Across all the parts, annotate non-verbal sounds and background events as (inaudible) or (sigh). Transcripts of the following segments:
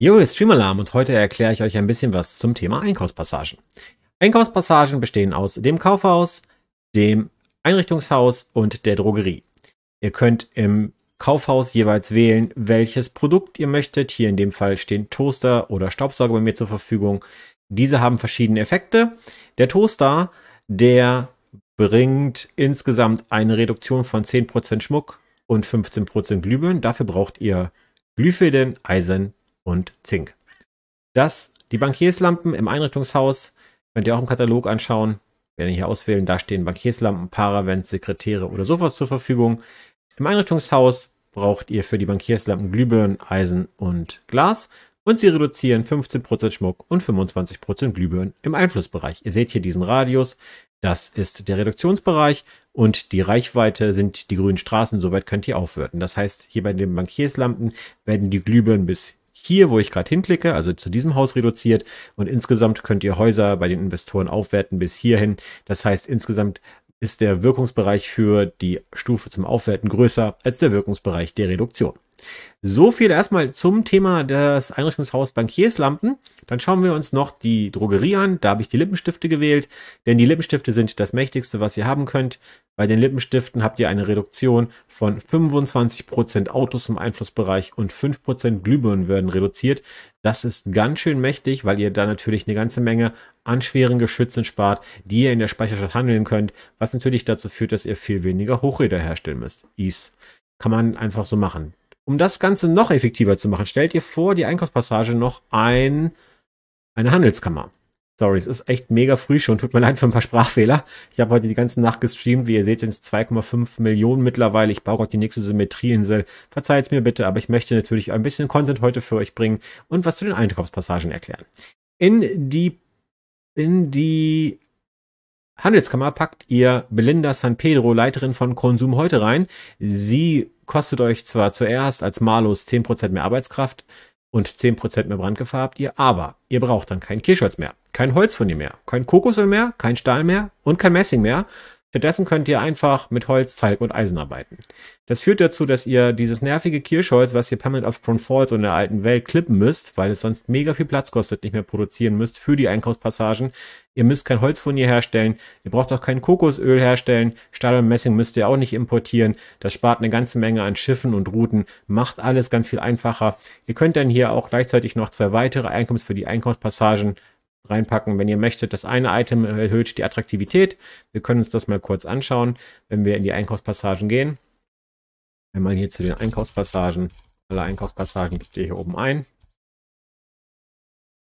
Yo, ist Streamalarm und heute erkläre ich euch ein bisschen was zum Thema Einkaufspassagen. Einkaufspassagen bestehen aus dem Kaufhaus, dem Einrichtungshaus und der Drogerie. Ihr könnt im Kaufhaus jeweils wählen, welches Produkt ihr möchtet. Hier in dem Fall stehen Toaster oder Staubsauger bei mir zur Verfügung. Diese haben verschiedene Effekte. Der Toaster, der bringt insgesamt eine Reduktion von 10% Schmuck und 15% Glühbirnen. Dafür braucht ihr Glypheden, Eisen, und Zink. Das, die Bankierslampen im Einrichtungshaus, könnt ihr auch im Katalog anschauen. Wenn ihr hier auswählen, da stehen Bankierslampen, Paravents, Sekretäre oder Sofas zur Verfügung. Im Einrichtungshaus braucht ihr für die Bankierslampen Glühbirnen, Eisen und Glas und sie reduzieren 15% Schmuck und 25% Glühbirnen im Einflussbereich. Ihr seht hier diesen Radius, das ist der Reduktionsbereich und die Reichweite sind die grünen Straßen, soweit könnt ihr aufwerten. Das heißt, hier bei den Bankierslampen werden die Glühbirnen bis hier, wo ich gerade hinklicke, also zu diesem Haus reduziert. Und insgesamt könnt ihr Häuser bei den Investoren aufwerten bis hierhin. Das heißt, insgesamt ist der Wirkungsbereich für die Stufe zum Aufwerten größer als der Wirkungsbereich der Reduktion. So viel erstmal zum Thema des Einrichtungshaus Bankierslampen. Dann schauen wir uns noch die Drogerie an. Da habe ich die Lippenstifte gewählt, denn die Lippenstifte sind das mächtigste, was ihr haben könnt. Bei den Lippenstiften habt ihr eine Reduktion von 25% Autos im Einflussbereich und 5% Glühbirnen werden reduziert. Das ist ganz schön mächtig, weil ihr da natürlich eine ganze Menge an schweren Geschützen spart, die ihr in der Speicherstadt handeln könnt, was natürlich dazu führt, dass ihr viel weniger Hochräder herstellen müsst. Is. Kann man einfach so machen um das Ganze noch effektiver zu machen, stellt ihr vor, die Einkaufspassage noch ein, eine Handelskammer. Sorry, es ist echt mega früh schon. Tut mir (laughs) leid für ein paar Sprachfehler. Ich habe heute die ganze Nacht gestreamt. Wie ihr seht, sind es 2,5 Millionen mittlerweile. Ich baue gerade die nächste Symmetrieinsel. Verzeiht es mir bitte, aber ich möchte natürlich ein bisschen Content heute für euch bringen und was zu den Einkaufspassagen erklären. In die, in die Handelskammer packt ihr Belinda San Pedro, Leiterin von Konsum heute rein. Sie kostet euch zwar zuerst als Malus 10% mehr Arbeitskraft und 10% mehr Brandgefahr habt ihr, aber ihr braucht dann kein Kirschholz mehr, kein Holz von ihr mehr, kein Kokosöl mehr, kein Stahl mehr und kein Messing mehr, Stattdessen könnt ihr einfach mit Holz, Talg und Eisen arbeiten. Das führt dazu, dass ihr dieses nervige Kirschholz, was ihr permanent auf Crown Falls und der alten Welt klippen müsst, weil es sonst mega viel Platz kostet, nicht mehr produzieren müsst für die Einkaufspassagen. Ihr müsst kein Holzfurnier herstellen, ihr braucht auch kein Kokosöl herstellen, Stahl und Messing müsst ihr auch nicht importieren. Das spart eine ganze Menge an Schiffen und Routen, macht alles ganz viel einfacher. Ihr könnt dann hier auch gleichzeitig noch zwei weitere Einkommens für die Einkaufspassagen reinpacken. Wenn ihr möchtet, das eine Item erhöht die Attraktivität. Wir können uns das mal kurz anschauen, wenn wir in die Einkaufspassagen gehen. Einmal hier zu den Einkaufspassagen. Alle Einkaufspassagen gibt ihr hier oben ein.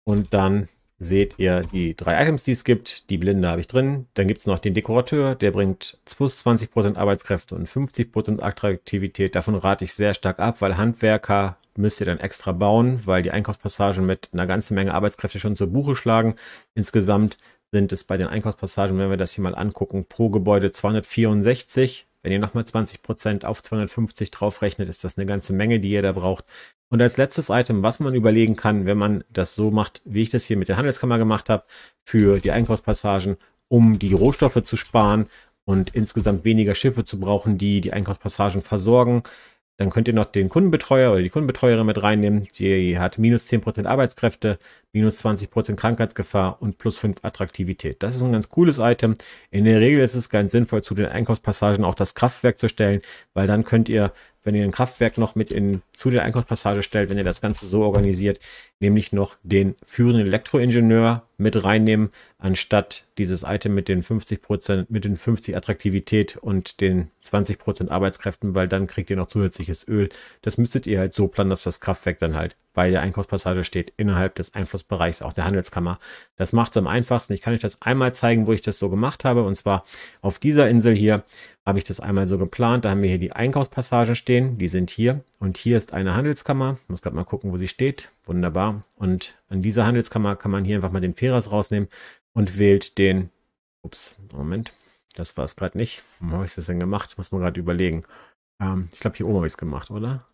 Und dann seht ihr die drei Items, die es gibt. Die Blinde habe ich drin. Dann gibt es noch den Dekorateur, der bringt plus 20% Arbeitskräfte und 50% Attraktivität. Davon rate ich sehr stark ab, weil Handwerker müsst ihr dann extra bauen, weil die Einkaufspassagen mit einer ganzen Menge Arbeitskräfte schon zur Buche schlagen. Insgesamt sind es bei den Einkaufspassagen, wenn wir das hier mal angucken, pro Gebäude 264. Wenn ihr nochmal 20% auf 250 draufrechnet, ist das eine ganze Menge, die ihr da braucht. Und als letztes Item, was man überlegen kann, wenn man das so macht, wie ich das hier mit der Handelskammer gemacht habe, für die Einkaufspassagen, um die Rohstoffe zu sparen und insgesamt weniger Schiffe zu brauchen, die die Einkaufspassagen versorgen, dann könnt ihr noch den Kundenbetreuer oder die Kundenbetreuerin mit reinnehmen. Die hat minus 10% Arbeitskräfte, minus 20% Krankheitsgefahr und plus 5 Attraktivität. Das ist ein ganz cooles Item. In der Regel ist es ganz sinnvoll, zu den Einkaufspassagen auch das Kraftwerk zu stellen, weil dann könnt ihr, wenn ihr ein Kraftwerk noch mit in, zu der Einkaufspassage stellt, wenn ihr das Ganze so organisiert, nämlich noch den führenden Elektroingenieur mit reinnehmen, anstatt dieses Item mit den 50 mit den 50 Attraktivität und den 20 Arbeitskräften, weil dann kriegt ihr noch zusätzliches Öl. Das müsstet ihr halt so planen, dass das Kraftwerk dann halt bei der Einkaufspassage steht, innerhalb des Einflussbereichs auch der Handelskammer. Das macht es am einfachsten. Ich kann euch das einmal zeigen, wo ich das so gemacht habe. Und zwar auf dieser Insel hier habe ich das einmal so geplant. Da haben wir hier die Einkaufspassage stehen. Die sind hier. Und hier ist eine Handelskammer. Ich muss gerade mal gucken, wo sie steht. Wunderbar. Und an dieser Handelskammer kann man hier einfach mal den Feras rausnehmen und wählt den. Ups, Moment. Das war es gerade nicht. Wo habe ich das denn gemacht? Muss man gerade überlegen. Ähm, ich glaube, hier oben habe ich es gemacht, oder?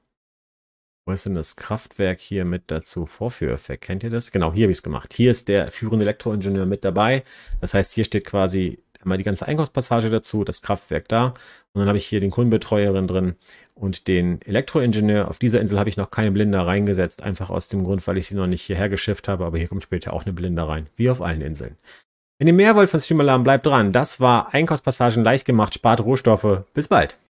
Wo ist denn das Kraftwerk hier mit dazu? Vorführeffekt. Kennt ihr das? Genau, hier habe ich es gemacht. Hier ist der führende Elektroingenieur mit dabei. Das heißt, hier steht quasi einmal die ganze Einkaufspassage dazu, das Kraftwerk da und dann habe ich hier den Kundenbetreuerin drin und den Elektroingenieur. Auf dieser Insel habe ich noch keine Blinder reingesetzt, einfach aus dem Grund, weil ich sie noch nicht hierher geschifft habe, aber hier kommt später auch eine Blinder rein, wie auf allen Inseln. Wenn ihr mehr wollt von Streamalarm, bleibt dran. Das war Einkaufspassagen leicht gemacht, spart Rohstoffe. Bis bald.